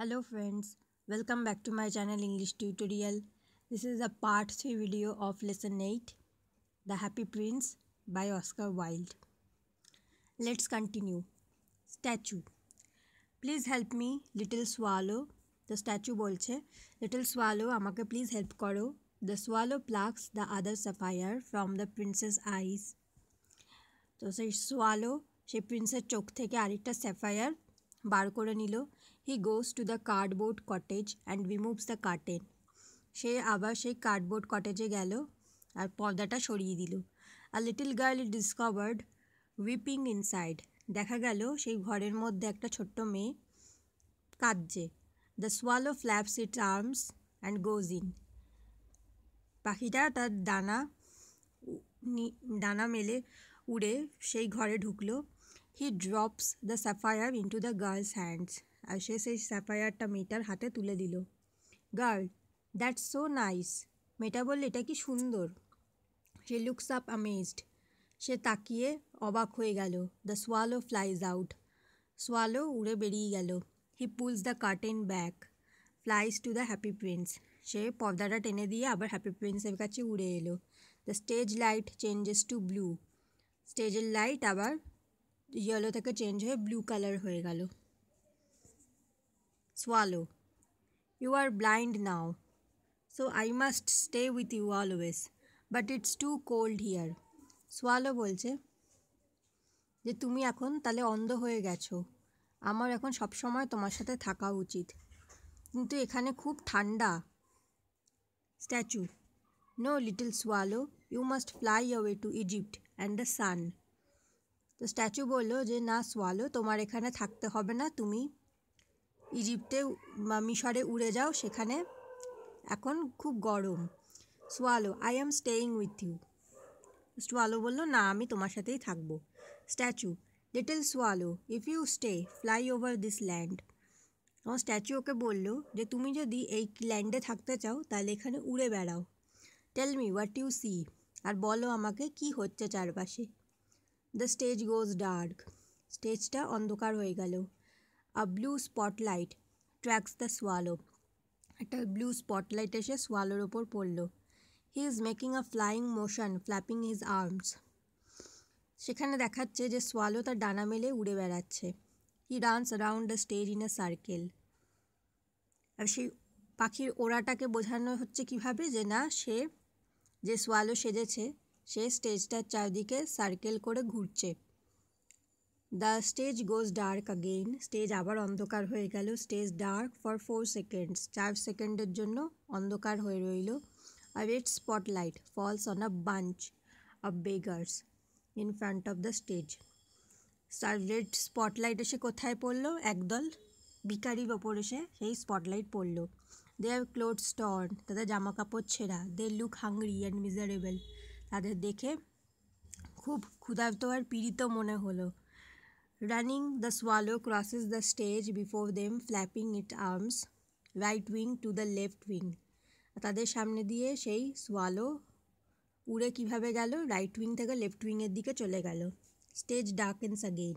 hello friends welcome back to my channel english tutorial this is a part 3 video of lesson 8 the happy prince by oscar wilde let's continue statue please help me little swallow the statue bolche little swallow amaka please help karo the swallow plucks the other sapphire from the prince's eyes so say swallow she prince's chok theke arekta sapphire বার করে নিল he goes to the cardboard cottage and removes the curtain সে আবার সেই cardboard কটেজে গেল আর পর্দাটা সরিয়ে দিল আর little girl discovered weeping inside দেখা গেল সেই ঘরের মধ্যে একটা ছোট্ট মেয়ে কাঁদছে the swallow flaps it arms and goes in পাখিটা তার দানা দানা মেলে উড়ে সেই ঘরে ঢুকলো he drops the sapphire into the girl's hands আর সে সেই সাফায়ারটা মেয়েটার হাতে তুলে দিল গার্ল দ্যাটস সো নাইস মেয়েটা বলল এটা কি সুন্দর সে লুকস আপ আমেজড সে তাকিয়ে অবাক হয়ে গেল the swallow flies out swallow উড়ে বেরিয়ে গেল he pulls the curtain back flies to the happy prince সে পর্দাটা টেনে দিয়ে আবার হ্যাপি প্রিন্সের কাছে উড়ে এলো the stage light changes to blue স্টেজের লাইট আবার ইয়েলো থেকে চেঞ্জ হয়ে ব্লু কালার হয়ে গেল swallow you are blind now so I must stay with you always but it's too cold here swallow বলছে যে তুমি এখন তাহলে অন্ধ হয়ে গেছো আমার এখন সবসময় তোমার সাথে থাকা উচিত কিন্তু এখানে খুব ঠান্ডা statue no little swallow you must fly away to Egypt and the sun তো স্ট্যাচু বলল যে না সোয়ালো তোমার এখানে থাকতে হবে না তুমি ইজিপ্টে মিশরে উড়ে যাও সেখানে এখন খুব গরম swallow I am staying with you swallow বলল না আমি তোমার সাথেই থাকবো statue little swallow if you stay fly over this land আমার স্ট্যাচু ওকে বললো যে তুমি যদি এই ল্যান্ডে থাকতে চাও তাহলে এখানে উড়ে বেড়াও tell me what you see আর বলো আমাকে কি হচ্ছে চারপাশে দ্য স্টেজ গোজ ডার্ক স্টেজটা অন্ধকার হয়ে গেল a blue spotlight tracks the swallow একটা ব্লু স্পটলাইট এসে সোয়ালোর ওপর পড়ল he is making a flying motion flapping his arms সেখানে দেখাচ্ছে যে সোয়ালো তার ডানা মেলে উড়ে বেড়াচ্ছে he dance around the stage in a circle আর সেই পাখির ওড়াটাকে বোঝানো হচ্ছে কিভাবে যে না সে যে সোয়ালো সেজেছে সে স্টেজটার চারদিকে সার্কেল করে ঘুরছে the stage goes dark again stage আবার অন্ধকার হয়ে গেল stage dark for four seconds চার সেকেন্ডের জন্য অন্ধকার হয়ে রইল আর red spotlight falls on a bunch a beggars in front of the stage আর রেড স্পটলাইট এসে কোথায় পড়লো একদল ভিকারির ওপর এসে সেই স্পটলাইট পড়লো দে আর ক্লোথ স্টর্ন তাদের জামাকাপড় ছেঁড়া they look hungry and miserable তাদের দেখে খুব ক্ষুধার্ত আর পীড়িত মনে হলো running the swallow crosses the stage before them flapping it arms right wing to the left wing তাদের সামনে দিয়ে সেই সোয়ালো উড়ে কীভাবে গেল রাইট উইং থেকে লেফট উইংয়ের দিকে চলে গেল স্টেজ ডাকেন্স আগেইন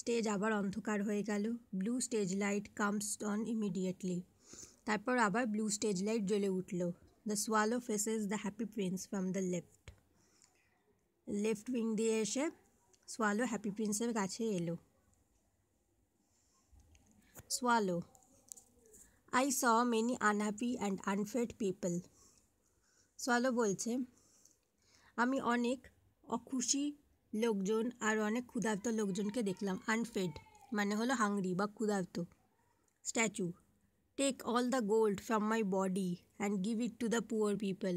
স্টেজ আবার অন্ধকার হয়ে গেল blue stage light comes on immediately তারপর আবার ব্লু স্টেজ লাইট জ্বলে উঠল the swallow faces the happy prince from the left left wing দিয়ে এসে সোয়ালো হ্যাপি প্রিন্সের কাছে এলো swallow I saw many unhappy and unfed people swallow বলছে আমি অনেক অখুশি লোকজন আর অনেক ক্ষুধার্ত লোকজনকে দেখলাম আনফেড মানে হলো হাংরি বা ক্ষুধার্ত statue take all the gold from my body and give it to the poor people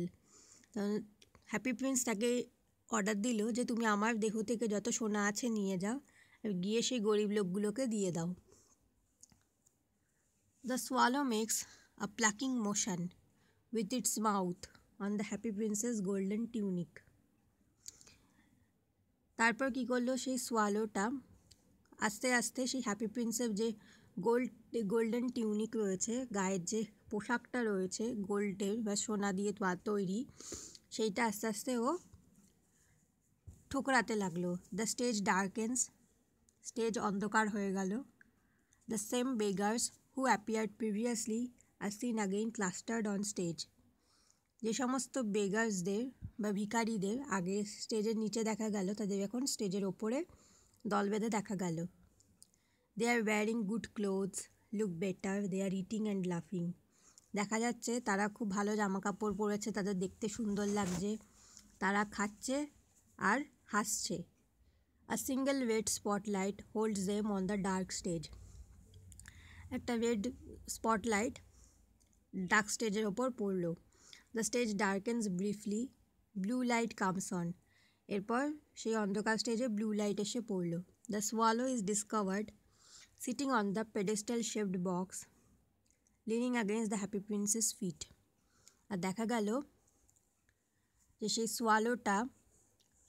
happy prince তাকে অর্ডার দিল যে তুমি আমার দেহ থেকে যত সোনা আছে নিয়ে যাও গিয়ে সেই গরিব লোকগুলোকে দিয়ে দাও the swallow makes a plucking motion with its mouth on the happy prince's golden tunic তারপর কি করলো সেই সোয়ালোটা আস্তে আস্তে সেই হ্যাপি প্রিন্সের যে গোল্ড গোল্ডেন টিউনিক রয়েছে গায়ের যে পোশাকটা রয়েছে গোল্ডের বা সোনা দিয়ে তৈরি সেইটা আস্তে আস্তে ও ঠোকরাতে লাগলো দ্য স্টেজ ডার্কেন্স স্টেজ অন্ধকার হয়ে গেল the same beggars who appeared previously are seen again clustered on stage যে সমস্ত বেগার্সদের বা ভিকারিদের আগে স্টেজের নিচে দেখা গেল তাদের এখন স্টেজের ওপরে দল বেঁধে দেখা গেল they are wearing good clothes look better they are eating and লাফিং দেখা যাচ্ছে তারা খুব ভালো জামা কাপড় পরেছে তাদের দেখতে সুন্দর লাগছে তারা খাচ্ছে আর হাসছে A single white spotlight hold them on the dark stage একটা রেড স্পটলাইট ডার্ক স্টেজের ওপর পড়ল the stage darkens briefly blue light comes on এরপর সেই অন্ধকার স্টেজে ব্লু লাইট এসে পড়ল the swallow is discovered sitting on the pedestal shaped box leaning against the happy prince's feet আর দেখা গেল যে সেই সোয়ালোটা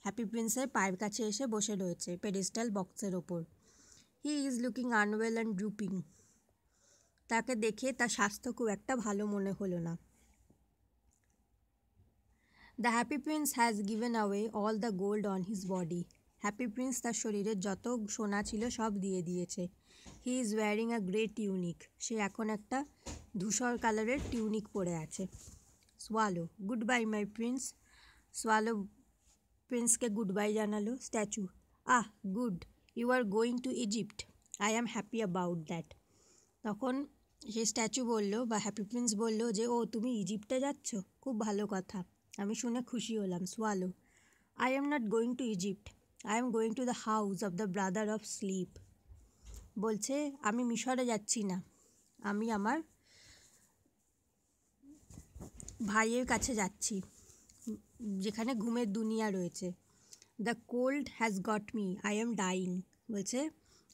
হ্যাপি প্রিন্সের পায়ের কাছে এসে বসে রয়েছে পেডিস্টাল বক্সের ওপর he is looking unwell and drooping তাকে দেখে তার স্বাস্থ্য খুব একটা ভালো মনে হলো না the happy prince has given away all the gold on his body happy prince তার শরীরে যত সোনা ছিল সব দিয়ে দিয়েছে he is wearing a grey tunic সে এখন একটা ধূসর কালারের টিউনিক পরে আছে swallow goodbye my prince swallow প্রিন্সকে গুড বাই জানালো statue ah good you are going to Egypt I am happy about that তখন সে স্ট্যাচু বলল বা হ্যাপি প্রিন্স বলল যে ও তুমি ইজিপ্টে যাচ্ছ খুব ভালো কথা আমি শুনে খুশি হলাম swallow I am not going to Egypt I am going to the house of the brother of sleep বলছে আমি মিশরে যাচ্ছি না আমি আমার ভাইয়ের কাছে যাচ্ছি যেখানে ঘুমের দুনিয়া রয়েছে the cold has got me I am dying বলছে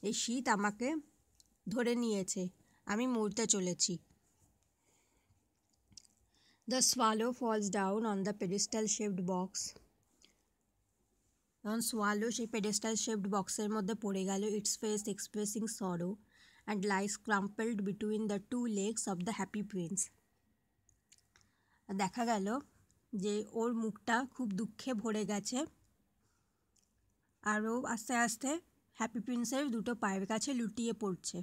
এই শীত আমাকে ধরে নিয়েছে আমি মরতে চলেছি the swallow falls down on the pedestal shaped box যখন সোয়ালো সেই পেডেস্টাল শেপড বক্সের মধ্যে পড়ে গেল its face expressing sorrow and lies crumpled between the two legs of the happy prince দেখা গেল যে ওর মুখটা খুব দুঃখে ভরে গেছে আরও আস্তে আস্তে হ্যাপি প্রিন্সের দুটো পায়ের কাছে লুটিয়ে পড়ছে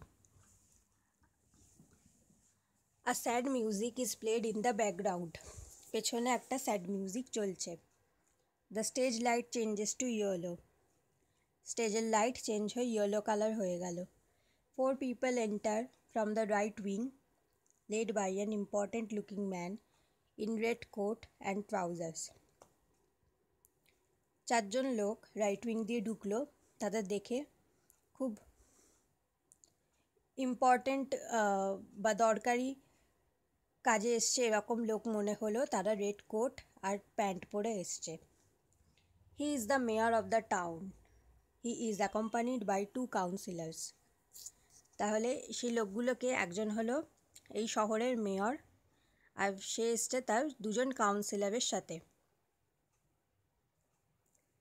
a sad music is played in the background পেছনে একটা স্যাড মিউজিক চলছে the stage light changes to yellow স্টেজের লাইট চেঞ্জ হয়ে ইয়েলো কালার হয়ে গেল four people enter from the right wing led by an important looking man in red coat and trousers চারজন লোক right wing দিয়ে ঢুকলো তাদের দেখে খুব ইম্পর্ট্যান্ট বা দরকারি কাজে এসছে এরকম লোক মনে হলো তারা রেড কোট আর প্যান্ট পরে এসছে he is the mayor of the town he is accompanied by two councillors তাহলে সেই লোকগুলোকে একজন হলো এই শহরের মেয়র আর সে এসছে তার দুজন কাউন্সিলরের সাথে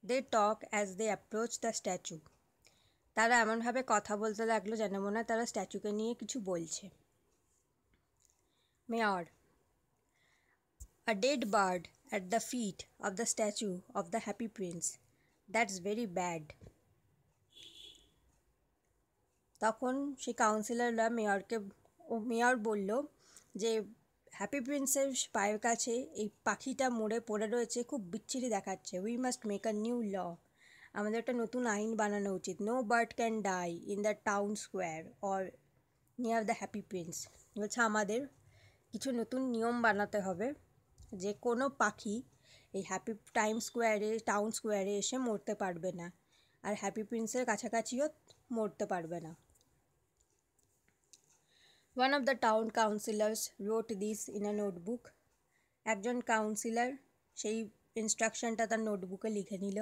they talk as they approach the statue তারা এমনভাবে কথা বলতে লাগলো যেন মনে হয় তারা স্ট্যাচুকে নিয়ে কিছু বলছে mayor a dead bird at the feet of the statue of the happy prince that's very bad তখন সেই কাউন্সিলররা মেয়রকে ও মেয়র বলল যে হ্যাপি প্রিন্সের পায়ের কাছে এই পাখিটা মরে পড়ে রয়েছে খুব বিচ্ছিরি দেখাচ্ছে we must make a new law আমাদের একটা নতুন আইন বানানো উচিত no bird can die in the town square or near the happy prince বলছে আমাদের কিছু নতুন নিয়ম বানাতে হবে যে কোনো পাখি এই হ্যাপি টাইম স্কোয়ারে টাউন স্কোয়ারে এসে মরতে পারবে না আর হ্যাপি প্রিন্সের কাছাকাছিও মরতে পারবে না One of the town councillors wrote this in a notebook. একজন কাউন্সিলর সেই ইনস্ট্রাকশনটা তার নোটবুকে লিখে নিল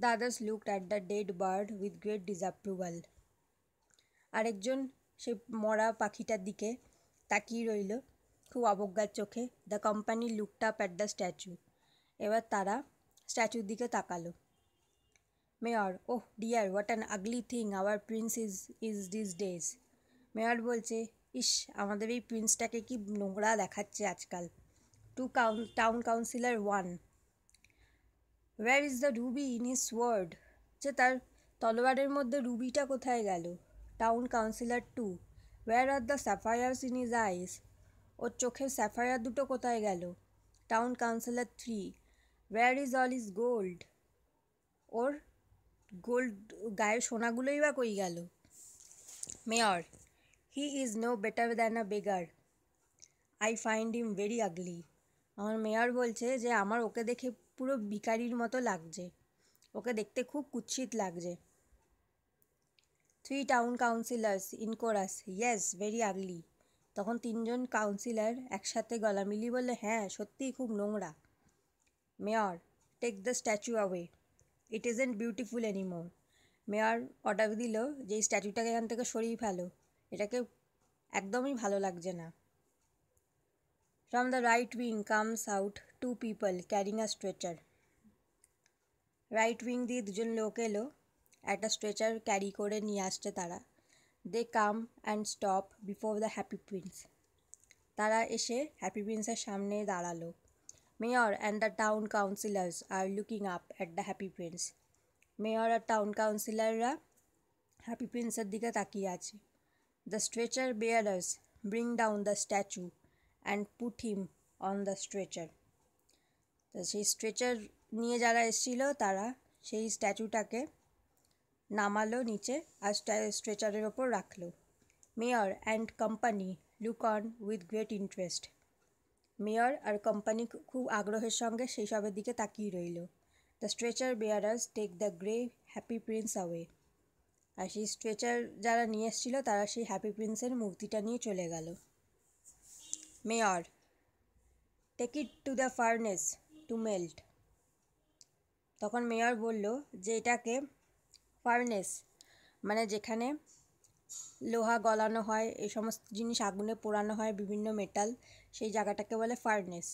the others looked at the dead bird with great disapproval আরেকজন সেই মরা পাখিটার দিকে তাকিয়ে রইল খুব অবজ্ঞার চোখে the company looked up at the statue এবার তারা স্ট্যাচুর দিকে তাকালো mayor oh dear what an ugly thing our prince is is this days mayor বলছে ইস আমাদের এই প্রিন্সটাকে কি নোংরা দেখাচ্ছে আজকাল টু কাউন town councillor one where is the ruby in his sword যে তার তলোয়ারের মধ্যে রুবিটা কোথায় গেল town councillor two where are the sapphires in his eyes ওর চোখের স্যাফায়ার দুটো কোথায় গেল town councillor three where is all his gold ওর গোল্ড গায়ের সোনাগুলোই বা কই গেল mayor He is no better than a beggar. I find him very ugly. আমার মেয়ার বলছে যে আমার ওকে দেখে পুরো ভিকারির মতো লাগছে ওকে দেখতে খুব কুৎসিত লাগছে three town councillors in chorus yes very ugly তখন তিনজন কাউন্সিলর একসাথে গলা মিলি বললে হ্যাঁ সত্যিই খুব নোংরা mayor take the statue away it isn't beautiful anymore mayor order দিল যে স্ট্যাচুটাকে এখান থেকে সরিয়ে ফেলো এটাকে একদমই ভালো লাগছে না from the right wing comes out two people carrying a stretcher right wing দিয়ে দুজন লোক এলো একটা স্ট্রেচার ক্যারি করে নিয়ে আসছে তারা they come and stop before the happy prince তারা এসে হ্যাপি প্রিন্সের সামনে দাঁড়ালো mayor and the town councillors are looking up at the happy prince mayor আর টাউন কাউন্সিলাররা হ্যাপি প্রিন্সের দিকে তাকিয়ে আছে The stretcher bearers bring down the statue and put him on the stretcher. তো সেই স্ট্রেচার নিয়ে যারা এসেছিল তারা সেই স্ট্যাচুটাকে নামালো নিচে আর স্ট্রেচারের ওপর রাখলো mayor and company look on with great interest mayor আর কোম্পানি খুব আগ্রহের সঙ্গে সেই সবের দিকে তাকিয়ে রইল the stretcher bearers take the grey happy prince away আর সেই স্ট্রেচার যারা নিয়ে এসেছিল তারা সেই হ্যাপি প্রিন্সের মূর্তিটা নিয়ে চলে গেল mayor take it to the furnace to melt তখন মেয়র বলল যে এটাকে ফার্নেস মানে যেখানে লোহা গলানো হয় এই সমস্ত জিনিস আগুনে পোড়ানো হয় বিভিন্ন মেটাল সেই জায়গাটাকে বলে furnace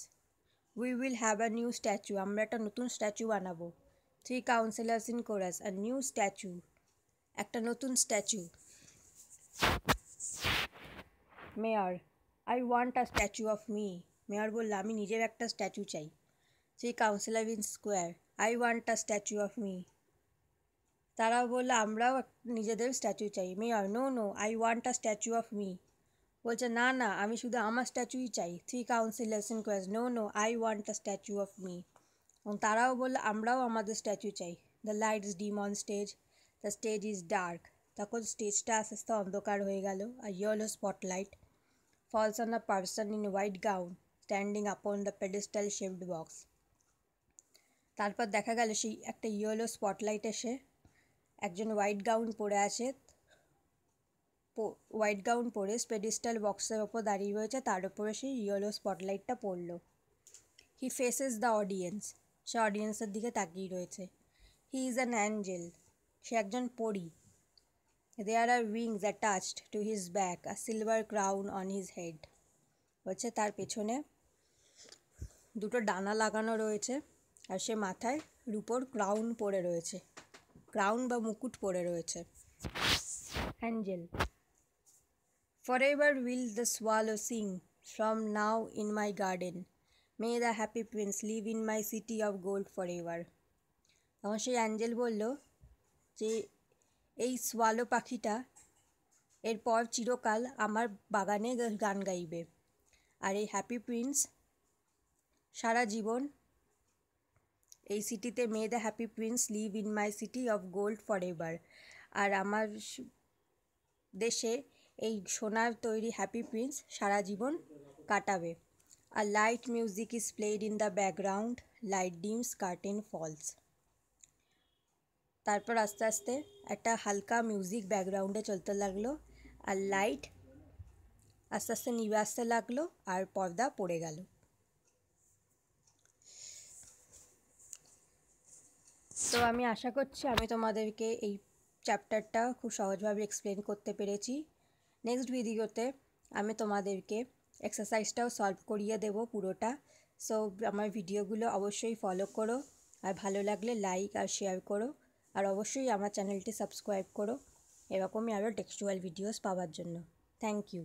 we will have a new statue আমরা একটা নতুন স্ট্যাচু বানাবো three councillors in chorus a new statue একটা নতুন statue mayor I want a statue of me mayor বলল আমি নিজের একটা স্ট্যাচু চাই সেই councillor in square I want a statue of me তারাও বলল আমরাও নিজেদের স্ট্যাচু চাই mayor no no I want a statue of me বলছে না না আমি শুধু আমার স্ট্যাচুই চাই three councillors in chorus no no I want a statue of me এবং তারাও বলল আমরাও আমাদের স্ট্যাচু চাই the lights dim on stage the stage is dark তখন স্টেজটা আস্তে আস্তে অন্ধকার হয়ে গেল আর yellow spotlight falls on a person in white gown standing upon the pedestal shaped box তারপর দেখা গেল সেই একটা ইয়েলো স্পটলাইট এসে একজন হোয়াইট গাউন পরে আছে হোয়াইট গাউন পরে স্পেডিস্টাইল বক্সের ওপর দাঁড়িয়ে রয়েছে তার উপরে সেই ইয়েলো স্পটলাইটটা পড়ল হি ফেসেস দ্য অডিয়েন্স সে অডিয়েন্সের দিকে তাকিয়ে রয়েছে হি ইজ অ্যান অ্যাঞ্জেল সে একজন পড়ি there are wings attached to his back a silver crown on his head হচ্ছে তার পেছনে দুটো ডানা লাগানো রয়েছে আর সে মাথায় রুপোর ক্রাউন পরে রয়েছে ক্রাউন বা মুকুট পরে রয়েছে angel for ever will the swallow sing from now in my garden may the happy prince live in my city of gold for ever তখন সেই অ্যাঞ্জেল বলল যে এই সোয়ালো পাখিটা এরপর চিরকাল আমার বাগানে গান গাইবে আর এই হ্যাপি প্রিন্স সারা জীবন এই সিটিতে may the happy prince live in my city of gold for ever আর আমার দেশে এই সোনার তৈরি হ্যাপি প্রিন্স সারা জীবন কাটাবে আর light music is played in the background light dims curtain falls তারপর আস্তে আস্তে একটা হালকা মিউজিক ব্যাকগ্রাউন্ডে চলতে লাগলো আর লাইট আস্তে আস্তে নিবে আসতে লাগলো আর পর্দা পড়ে গেল তো আমি আশা করছি আমি তোমাদেরকে এই চ্যাপ্টারটা খুব সহজভাবে এক্সপ্লেন করতে পেরেছি নেক্সট ভিডিওতে আমি তোমাদেরকে এক্সারসাইজটাও সলভ করিয়ে দেব পুরোটা সো আমার ভিডিওগুলো অবশ্যই ফলো করো আর ভালো লাগলে লাইক আর শেয়ার করো আর অবশ্যই আমার চ্যানেলটি সাবস্ক্রাইব করো এরকমই আরও টেক্সচুয়াল ভিডিওস পাওয়ার জন্য থ্যাংক ইউ